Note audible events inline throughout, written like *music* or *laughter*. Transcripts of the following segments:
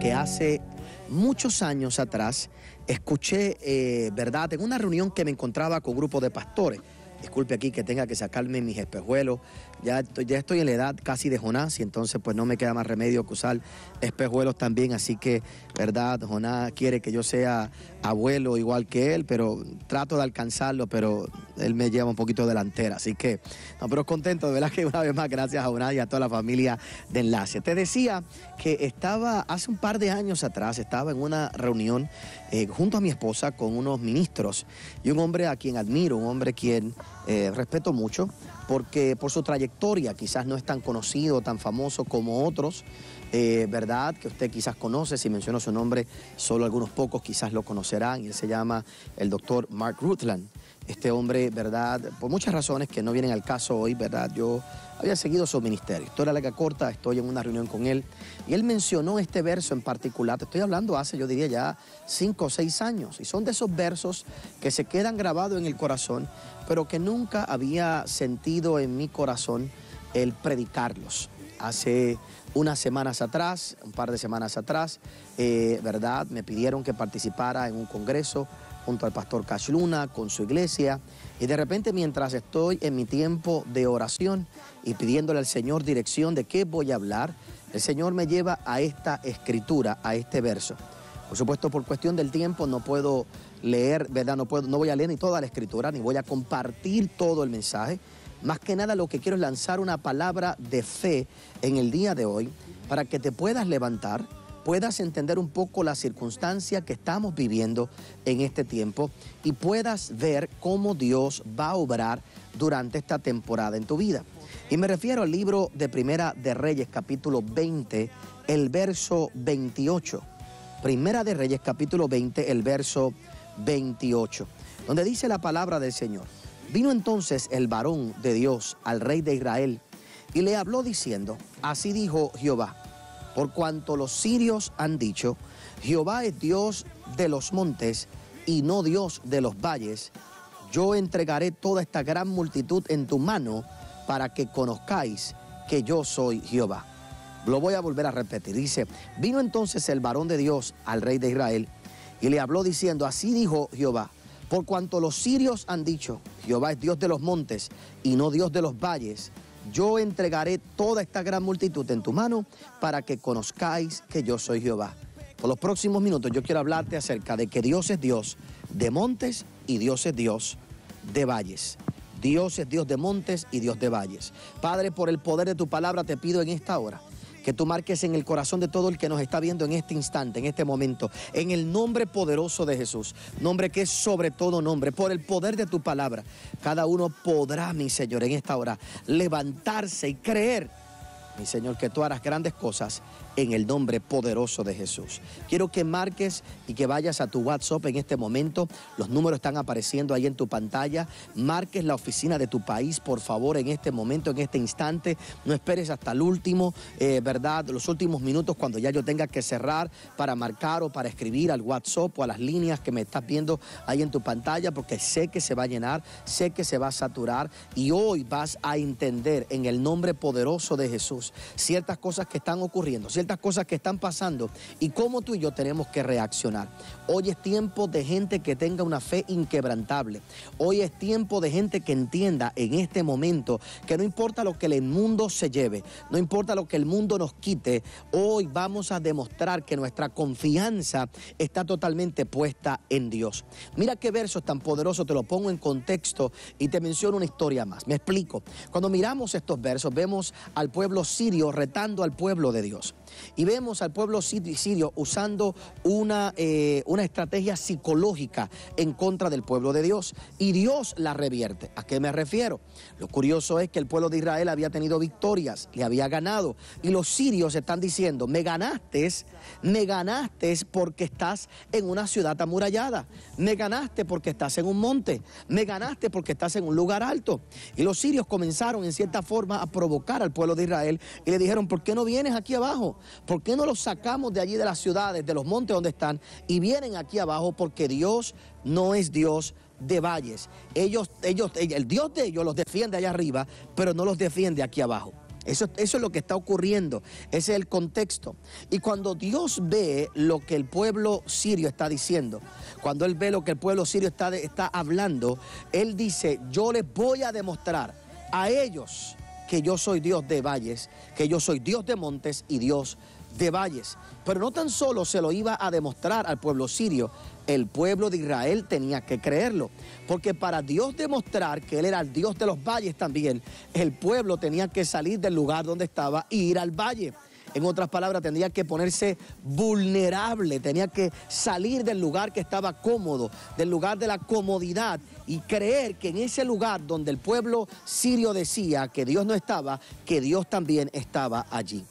que hace muchos años atrás escuché, eh, ¿verdad?, en una reunión que me encontraba con un grupo de pastores. Disculpe aquí que tenga que sacarme mis espejuelos ya, estoy en la edad casi de Jonás y entonces pues no me queda más remedio que usar espejuelos también. Así que, ¿verdad? Jonás quiere que yo sea abuelo igual que él, pero trato de alcanzarlo, pero él me lleva un poquito delantera. Así que, no, pero contento, de verdad que una vez más gracias a Jonás y a toda la familia de Enlace. Te decía que estaba hace un par de años atrás, estaba en una reunión eh, junto a mi esposa con unos ministros y un hombre a quien admiro, un hombre quien eh, respeto mucho, porque por su trayectoria quizás no es tan conocido, tan famoso como otros, eh, ¿verdad? Que usted quizás conoce, si menciono su nombre, solo algunos pocos quizás lo conocerán y él se llama el doctor Mark Rutland este hombre, ¿verdad? Por muchas razones que no vienen al caso hoy, ¿verdad? Yo había seguido su ministerio. Historia larga corta, estoy en una reunión con él. Y él mencionó este verso en particular. Te estoy hablando hace, yo diría, ya cinco o seis años. Y son de esos versos que se quedan grabados en el corazón, pero que nunca había sentido en mi corazón el predicarlos. Hace unas semanas atrás, un par de semanas atrás, eh, ¿verdad? Me pidieron que participara en un congreso junto al pastor Cash Luna, con su iglesia. Y de repente mientras estoy en mi tiempo de oración y pidiéndole al Señor dirección de qué voy a hablar, el Señor me lleva a esta escritura, a este verso. Por supuesto, por cuestión del tiempo no puedo leer, ¿verdad? No, puedo, no voy a leer ni toda la escritura, ni voy a compartir todo el mensaje. Más que nada lo que quiero es lanzar una palabra de fe en el día de hoy para que te puedas levantar puedas entender un poco la circunstancia que estamos viviendo en este tiempo y puedas ver cómo Dios va a obrar durante esta temporada en tu vida. Y me refiero al libro de Primera de Reyes, capítulo 20, el verso 28. Primera de Reyes, capítulo 20, el verso 28, donde dice la palabra del Señor. Vino entonces el varón de Dios al rey de Israel y le habló diciendo, así dijo Jehová, por cuanto los sirios han dicho, Jehová es Dios de los montes y no Dios de los valles, yo entregaré toda esta gran multitud en tu mano para que conozcáis que yo soy Jehová. Lo voy a volver a repetir. Dice, vino entonces el varón de Dios al rey de Israel y le habló diciendo, así dijo Jehová, por cuanto los sirios han dicho, Jehová es Dios de los montes y no Dios de los valles, yo entregaré toda esta gran multitud en tu mano para que conozcáis que yo soy Jehová. Por los próximos minutos yo quiero hablarte acerca de que Dios es Dios de montes y Dios es Dios de valles. Dios es Dios de montes y Dios de valles. Padre, por el poder de tu palabra te pido en esta hora que tú marques en el corazón de todo el que nos está viendo en este instante, en este momento, en el nombre poderoso de Jesús, nombre que es sobre todo nombre, por el poder de tu palabra. Cada uno podrá, mi Señor, en esta hora levantarse y creer, mi Señor, que tú harás grandes cosas en el nombre poderoso de Jesús. Quiero que marques y que vayas a tu WhatsApp en este momento. Los números están apareciendo ahí en tu pantalla. Marques la oficina de tu país, por favor, en este momento, en este instante. No esperes hasta el último, eh, ¿verdad? Los últimos minutos cuando ya yo tenga que cerrar para marcar o para escribir al WhatsApp o a las líneas que me estás viendo ahí en tu pantalla, porque sé que se va a llenar, sé que se va a saturar y hoy vas a entender en el nombre poderoso de Jesús ciertas cosas que están ocurriendo, cosas que están pasando y cómo tú y yo tenemos que reaccionar. Hoy es tiempo de gente que tenga una fe inquebrantable. Hoy es tiempo de gente que entienda en este momento que no importa lo que el mundo se lleve, no importa lo que el mundo nos quite, hoy vamos a demostrar que nuestra confianza está totalmente puesta en Dios. Mira qué verso tan poderoso, te lo pongo en contexto y te menciono una historia más. Me explico. Cuando miramos estos versos, vemos al pueblo sirio retando al pueblo de Dios. Y vemos al pueblo sirio usando eh, una, estrategia psicológica en contra del pueblo de Dios. Y Dios la revierte. ¿A qué me refiero? Lo curioso es que el pueblo de Israel había tenido victorias, le había ganado. Y los sirios están diciendo, me ganaste, me ganaste porque estás en una ciudad amurallada. Me ganaste porque estás en un monte. Me ganaste porque estás en un lugar alto. Y los sirios comenzaron en cierta forma a provocar al pueblo de Israel y le dijeron, ¿por qué no vienes aquí abajo? ¿Por qué no los sacamos de allí de las ciudades, de los montes donde están, y vienen aquí abajo? Porque Dios no es Dios de valles. Ellos, ellos, el Dios de ellos los defiende allá arriba, pero no los defiende aquí abajo. Eso, es lo que está ocurriendo, ese es el contexto. Y cuando Dios ve lo que el pueblo sirio está diciendo, cuando Él ve lo que el pueblo sirio está, está hablando, Él dice, yo les voy a demostrar a ellos que yo soy Dios de valles, que yo soy Dios de montes y Dios de valles. Pero no tan solo se lo iba a demostrar al pueblo sirio, el pueblo de Israel tenía que creerlo, porque para Dios demostrar que Él era el Dios de los valles también, el pueblo tenía que salir del lugar donde estaba e ir al valle. En otras palabras, tendría que ponerse vulnerable, tenía que salir del lugar que estaba cómodo, del lugar de la comodidad y creer que en ese lugar donde el pueblo sirio decía que Dios no estaba, que Dios también estaba allí.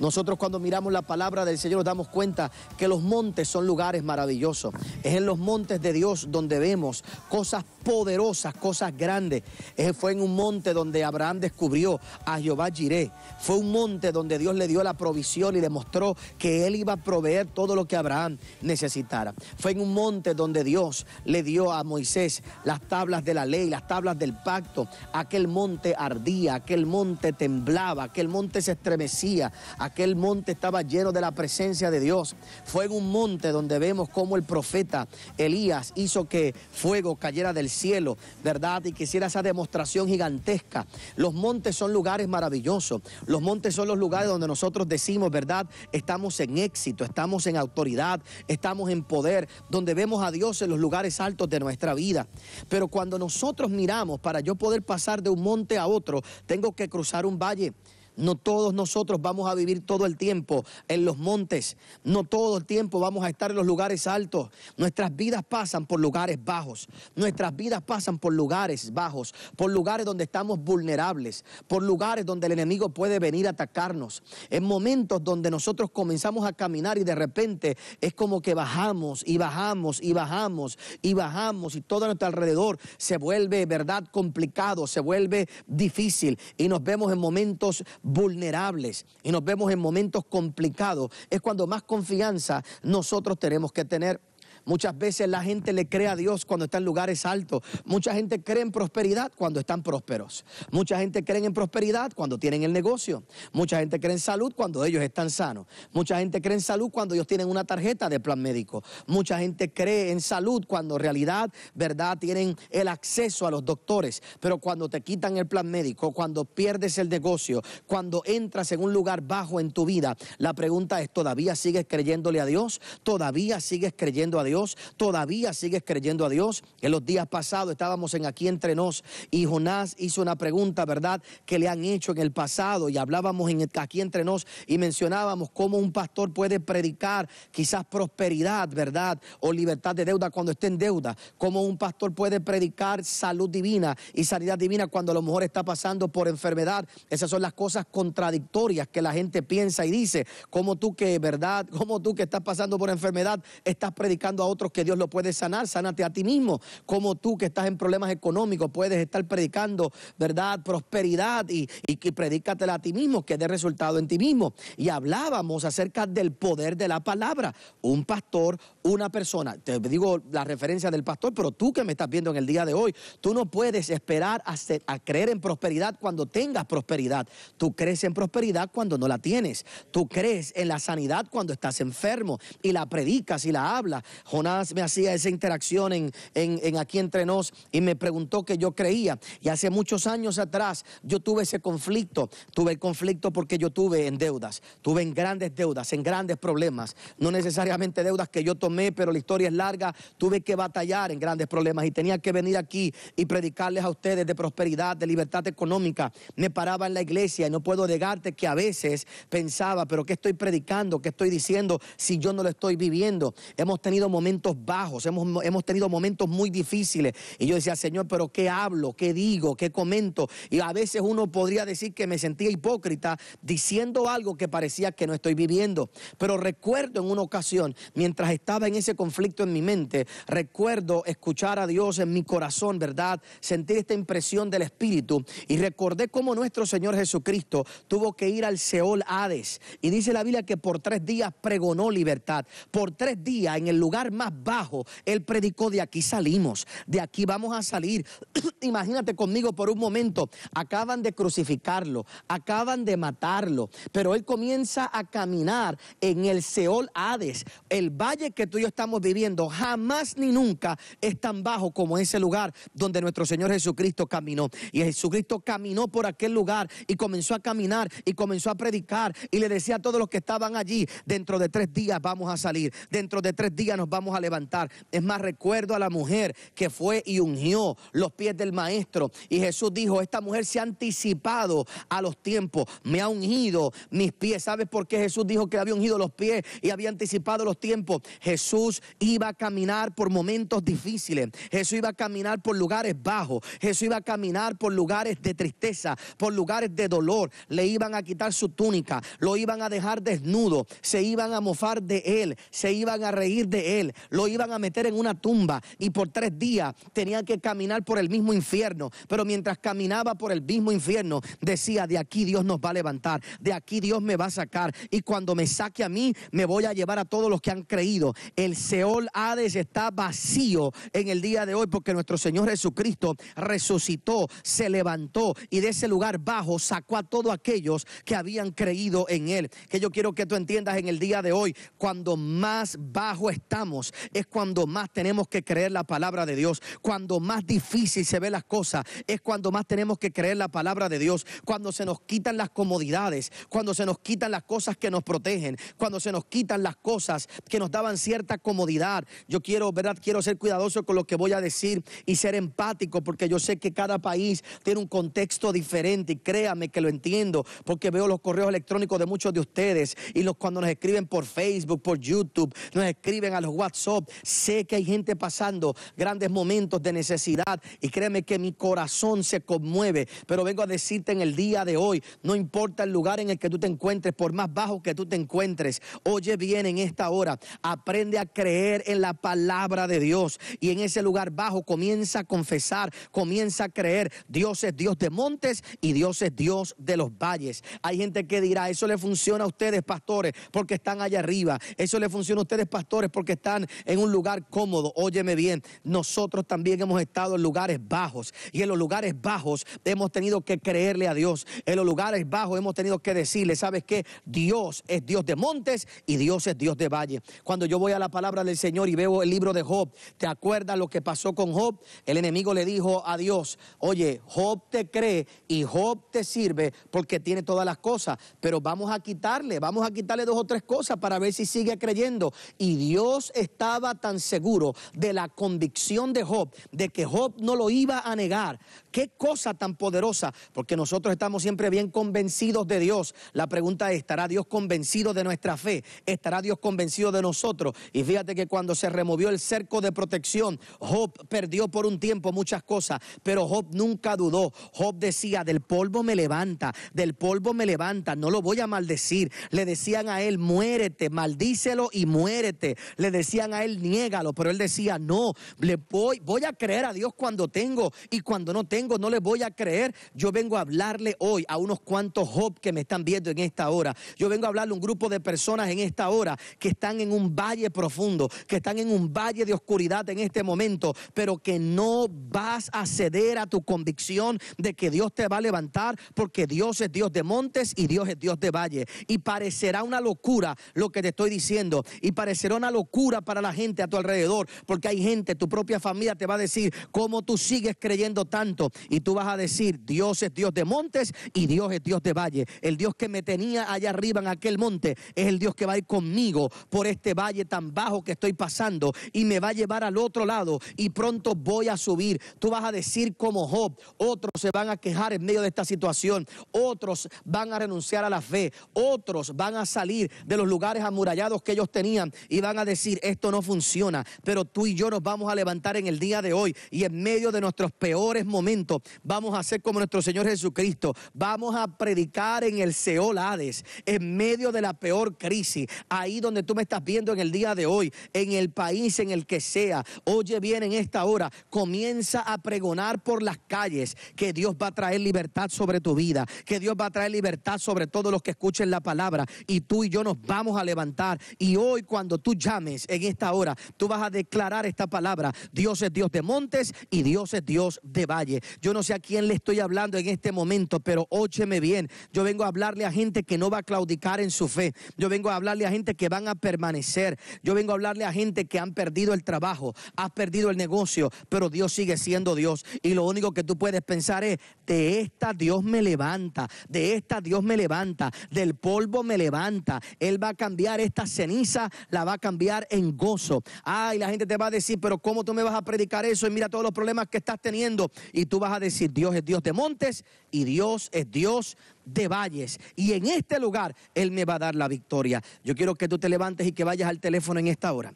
Nosotros cuando miramos la palabra del Señor nos damos cuenta que los montes son lugares maravillosos. Es en los montes de Dios donde vemos cosas poderosas, cosas grandes. Eh, fue en un monte donde Abraham descubrió a Jehová Jireh. Fue un monte donde Dios le dio la provisión y demostró que él iba a proveer todo lo que Abraham necesitara. Fue en un monte donde Dios le dio a Moisés las tablas de la ley, las tablas del pacto. Aquel monte ardía, aquel monte temblaba, aquel monte se estremecía Aquel monte estaba lleno de la presencia de Dios. Fue en un monte donde vemos cómo el profeta Elías hizo que fuego cayera del cielo, ¿verdad? Y que hiciera esa demostración gigantesca. Los montes son lugares maravillosos. Los montes son los lugares donde nosotros decimos, ¿verdad? Estamos en éxito, estamos en autoridad, estamos en poder, donde vemos a Dios en los lugares altos de nuestra vida. Pero cuando nosotros miramos para yo poder pasar de un monte a otro, tengo que cruzar un valle. No todos nosotros vamos a vivir todo el tiempo en los montes. No todo el tiempo vamos a estar en los lugares altos. Nuestras vidas pasan por lugares bajos. Nuestras vidas pasan por lugares bajos, por lugares donde estamos vulnerables, por lugares donde el enemigo puede venir a atacarnos. En momentos donde nosotros comenzamos a caminar y de repente es como que bajamos y bajamos y bajamos y bajamos y todo a nuestro alrededor se vuelve, ¿verdad?, complicado, se vuelve difícil y nos vemos en momentos vulnerables y nos vemos en momentos complicados, es cuando más confianza nosotros tenemos que tener. Muchas veces la gente le cree a Dios cuando está en lugares altos. Mucha gente cree en prosperidad cuando están prósperos. Mucha gente cree en prosperidad cuando tienen el negocio. Mucha gente cree en salud cuando ellos están sanos. Mucha gente cree en salud cuando ellos tienen una tarjeta de plan médico. Mucha gente cree en salud cuando en realidad, verdad, tienen el acceso a los doctores. Pero cuando te quitan el plan médico, cuando pierdes el negocio, cuando entras en un lugar bajo en tu vida, la pregunta es, ¿todavía sigues creyéndole a Dios? ¿Todavía sigues creyendo a Dios? ¿Todavía sigues creyendo a Dios? En los días pasados estábamos en Aquí Entre Nos y Jonás hizo una pregunta, ¿verdad?, que le han hecho en el pasado y hablábamos en Aquí Entre Nos y mencionábamos cómo un pastor puede predicar quizás prosperidad, ¿verdad?, o libertad de deuda cuando esté en deuda, cómo un pastor puede predicar salud divina y sanidad divina cuando a lo mejor está pasando por enfermedad. Esas son las cosas contradictorias que la gente piensa y dice, Cómo tú que, ¿verdad?, *laughs* como tú que estás pasando por enfermedad, estás predicando otros que Dios lo puede sanar, sánate a ti mismo, como tú que estás en problemas económicos, puedes estar predicando, ¿verdad?, prosperidad y, que predícatela a ti mismo, que dé resultado en ti mismo. Y hablábamos acerca del poder de la palabra. Un pastor, una persona, te digo la referencia del pastor, pero tú que me estás viendo en el día de hoy, tú no puedes esperar a, creer en prosperidad cuando tengas prosperidad. Tú crees en prosperidad cuando no la tienes. Tú crees en la sanidad cuando estás enfermo y la predicas y la hablas. Jonás me hacía esa interacción en, Aquí Entre Nos y me preguntó que yo creía. Y hace muchos años atrás yo tuve ese conflicto. Tuve el conflicto porque yo tuve en deudas, tuve en grandes deudas, en grandes problemas, no necesariamente deudas que yo tomé pero la historia es larga. Tuve que batallar en grandes problemas y tenía que venir aquí y predicarles a ustedes de prosperidad, de libertad económica. Me paraba en la iglesia y no puedo negarte que a veces pensaba, pero ¿qué estoy predicando? ¿Qué estoy diciendo si yo no lo estoy viviendo? Hemos tenido momentos bajos, hemos, hemos tenido momentos muy difíciles. Y yo decía, Señor, pero ¿qué hablo? ¿Qué digo? ¿Qué comento? Y a veces uno podría decir que me sentía hipócrita diciendo algo que parecía que no estoy viviendo. Pero recuerdo en una ocasión, mientras estaba en ese conflicto en mi mente. Recuerdo escuchar a Dios en mi corazón, ¿verdad? Sentir esta impresión del Espíritu y recordé cómo nuestro Señor Jesucristo tuvo que ir al Seol Hades. Y dice la Biblia que por tres días pregonó libertad. Por tres días, en el lugar más bajo, Él predicó, de aquí salimos, de aquí vamos a salir. *clears throat* Imagínate conmigo por un momento, acaban de crucificarlo, acaban de matarlo, pero Él comienza a caminar en el Seol Hades, el valle que tú yo estamos viviendo jamás ni nunca es tan bajo como ese lugar donde nuestro Señor Jesucristo caminó. Y Jesucristo caminó por aquel lugar y comenzó a caminar y comenzó a predicar y le decía a todos los que estaban allí, dentro de tres días vamos a salir, dentro de tres días nos vamos a levantar. Es más, recuerdo a la mujer que fue y ungió los pies del maestro y Jesús dijo, esta mujer se ha anticipado a los tiempos, me ha ungido mis pies. ¿Sabes por qué Jesús dijo que había ungido los pies y había anticipado los tiempos? Jesús Jesús iba a caminar por momentos difíciles. Jesús iba a caminar por lugares bajos. Jesús iba a caminar por lugares de tristeza, por lugares de dolor. Le iban a quitar su túnica, lo iban a dejar desnudo, se iban a mofar de él, se iban a reír de él, lo iban a meter en una tumba y por tres días tenían que caminar por el mismo infierno. Pero mientras caminaba por el mismo infierno, decía, de aquí Dios nos va a levantar, de aquí Dios me va a sacar y cuando me saque a mí, me voy a llevar a todos los que han creído. El Seol Hades está vacío en el día de hoy porque nuestro Señor Jesucristo resucitó, se levantó y de ese lugar bajo sacó a todos aquellos que habían creído en Él. Que yo quiero que tú entiendas en el día de hoy, cuando más bajo estamos, es cuando más tenemos que creer la palabra de Dios. Cuando más difícil se ven las cosas, es cuando más tenemos que creer la palabra de Dios. Cuando se nos quitan las comodidades, cuando se nos quitan las cosas que nos protegen, cuando se nos quitan las cosas que nos daban cierta comodidad. Yo quiero, ¿verdad? Quiero ser cuidadoso con lo que voy a decir y ser empático porque yo sé que cada país tiene un contexto diferente y créame que lo entiendo porque veo los correos electrónicos de muchos de ustedes y los cuando nos escriben por Facebook, por YouTube, nos escriben a los WhatsApp. Sé que hay gente pasando grandes momentos de necesidad y créeme que mi corazón se conmueve, pero vengo a decirte en el día de hoy, no importa el lugar en el que tú te encuentres, por más bajo que tú te encuentres, oye bien en esta hora, aprende a creer en la palabra de Dios. Y en ese lugar bajo comienza a confesar, comienza a creer. Dios es Dios de montes y Dios es Dios de los valles. Hay gente que dirá, eso le funciona a ustedes, pastores, porque están allá arriba. Eso le funciona a ustedes, pastores, porque están en un lugar cómodo. Óyeme bien, nosotros también hemos estado en lugares bajos. Y en los lugares bajos hemos tenido que creerle a Dios. En los lugares bajos hemos tenido que decirle, ¿sabes qué? Dios es Dios de montes y Dios es Dios de valles. Cuando yo voy a la palabra del Señor y veo el libro de Job, ¿te acuerdas lo que pasó con Job? El enemigo le dijo a Dios, oye, Job te cree y Job te sirve porque tiene todas las cosas, pero vamos a quitarle, vamos a quitarle dos o tres cosas para ver si sigue creyendo. Y Dios estaba tan seguro de la convicción de Job, de que Job no lo iba a negar. Qué cosa tan poderosa, porque nosotros estamos siempre bien convencidos de Dios. La pregunta es, ¿estará Dios convencido de nuestra fe? ¿Estará Dios convencido de nosotros? Y fíjate que cuando se removió el cerco de protección, Job perdió por un tiempo muchas cosas, pero Job nunca dudó. Job decía, del polvo me levanta, del polvo me levanta, no lo voy a maldecir. Le decían a él, muérete, maldícelo y muérete. Le decían a él, niégalo, pero él decía, no, le voy, voy a creer a Dios cuando tengo y cuando no tengo no le voy a creer. Yo vengo a hablarle hoy a unos cuantos Job que me están viendo en esta hora. Yo vengo a hablarle a un grupo de personas en esta hora que están en un valle profundo, que están en un valle de oscuridad en este momento, pero que no vas a ceder a tu convicción de que Dios te va a levantar, porque Dios es Dios de montes y Dios es Dios de valle. Y parecerá una locura lo que te estoy diciendo, y parecerá una locura para la gente a tu alrededor, porque hay gente, tu propia familia te va a decir, ¿cómo tú sigues creyendo tanto? Y tú vas a decir, Dios es Dios de montes y Dios es Dios de valle. El Dios que me tenía allá arriba en aquel monte es el Dios que va a ir conmigo por este valle también bajo que estoy pasando y me va a llevar al otro lado y pronto voy a subir. Tú vas a decir como Job, otros se van a quejar en medio de esta situación, otros van a renunciar a la fe, otros van a salir de los lugares amurallados que ellos tenían y van a decir, esto no funciona, pero tú y yo nos vamos a levantar en el día de hoy y en medio de nuestros peores momentos vamos a hacer como nuestro Señor Jesucristo, vamos a predicar en el Seol Hades, en medio de la peor crisis, ahí donde tú me estás viendo en el día de de hoy, en el país en el que sea, oye bien en esta hora, comienza a pregonar por las calles que Dios va a traer libertad sobre tu vida, que Dios va a traer libertad sobre todos los que escuchen la palabra y tú y yo nos vamos a levantar. Y hoy cuando tú llames en esta hora, tú vas a declarar esta palabra, Dios es Dios de montes y Dios es Dios de valle. Yo no sé a quién le estoy hablando en este momento, pero ócheme bien, yo vengo a hablarle a gente que no va a claudicar en su fe, yo vengo a hablarle a gente que van a permanecer, yo vengo a hablarle a gente que han perdido el trabajo, has perdido el negocio, pero Dios sigue siendo Dios. Y lo único que tú puedes pensar es, de esta Dios me levanta, de esta Dios me levanta, del polvo me levanta. Él va a cambiar esta ceniza, la va a cambiar en gozo. Ay, la gente te va a decir, pero ¿cómo tú me vas a predicar eso? Y mira todos los problemas que estás teniendo. Y tú vas a decir, Dios es Dios de montes y Dios es Dios de valles. Y en este lugar Él me va a dar la victoria. Yo quiero que tú te levantes y que vayas al teléfono en esta hora.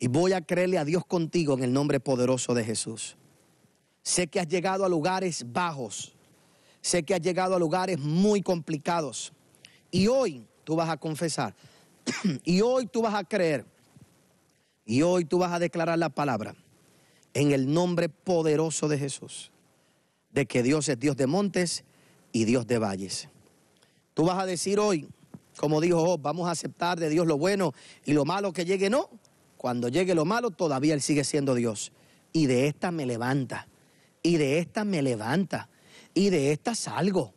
Y voy a creerle a Dios contigo en el nombre poderoso de Jesús. Sé que has llegado a lugares bajos. Sé que has llegado a lugares muy complicados. Y hoy tú vas a confesar. *clears throat* y hoy tú vas a creer. Y hoy tú vas a declarar la palabra en el nombre poderoso de Jesús. De que Dios es Dios de montes y Dios de valles. Tú vas a decir hoy, como dijo vamos a aceptar de Dios lo bueno y lo malo que llegue no. Cuando llegue lo malo, todavía Él sigue siendo Dios. Y de esta me levanta, y de esta me levanta, y de esta salgo.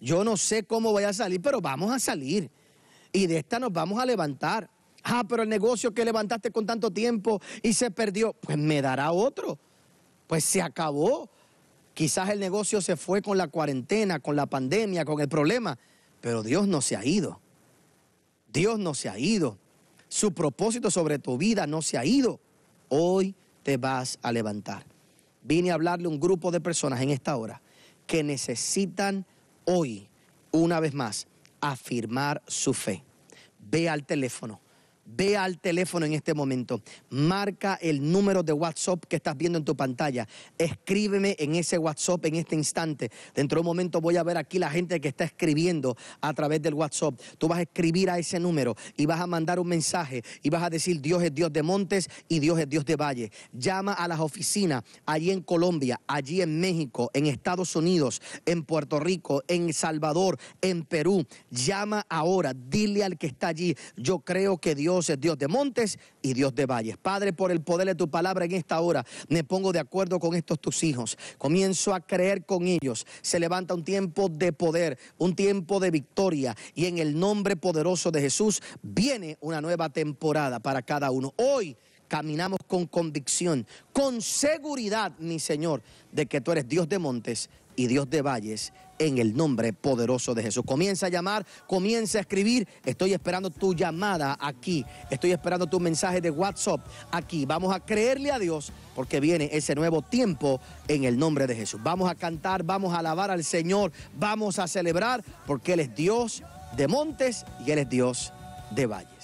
Yo no sé cómo voy a salir, pero vamos a salir. Y de esta nos vamos a levantar. Ah, pero el negocio que levantaste con tanto tiempo y se perdió, pues me dará otro. Pues se acabó. Quizás el negocio se fue con la cuarentena, con la pandemia, con el problema, pero Dios no se ha ido. Dios no se ha ido. Su propósito sobre tu vida no se ha ido. Hoy te vas a levantar. Vine a hablarle a un grupo de personas en esta hora que necesitan hoy, una vez más, afirmar su fe. Ve al teléfono Ve al teléfono en este momento, marca el número de WhatsApp que estás viendo en tu pantalla, escríbeme en ese WhatsApp en este instante. Dentro de un momento voy a ver aquí la gente que está escribiendo a través del WhatsApp. Tú vas a escribir a ese número y vas a mandar un mensaje y vas a decir Dios es Dios de montes y Dios es Dios de Valle Llama a las oficinas allí en Colombia, allí en México, en Estados Unidos, en Puerto Rico, en Salvador, en Perú. Llama ahora, dile al que está allí, yo creo que Dios es Dios de montes y Dios de valles. Padre, por el poder de tu palabra en esta hora, me pongo de acuerdo con estos tus hijos. Comienzo a creer con ellos. Se levanta un tiempo de poder, un tiempo de victoria. Y en el nombre poderoso de Jesús viene una nueva temporada para cada uno. Hoy caminamos con convicción, con seguridad, mi Señor, de que tú eres Dios de montes y Dios de valles en el nombre poderoso de Jesús. Comienza a llamar, comienza a escribir. Estoy esperando tu llamada aquí. Estoy esperando tu mensaje de WhatsApp aquí. Vamos a creerle a Dios porque viene ese nuevo tiempo en el nombre de Jesús. Vamos a cantar, vamos a alabar al Señor, vamos a celebrar porque Él es Dios de montes y Él es Dios de Valle.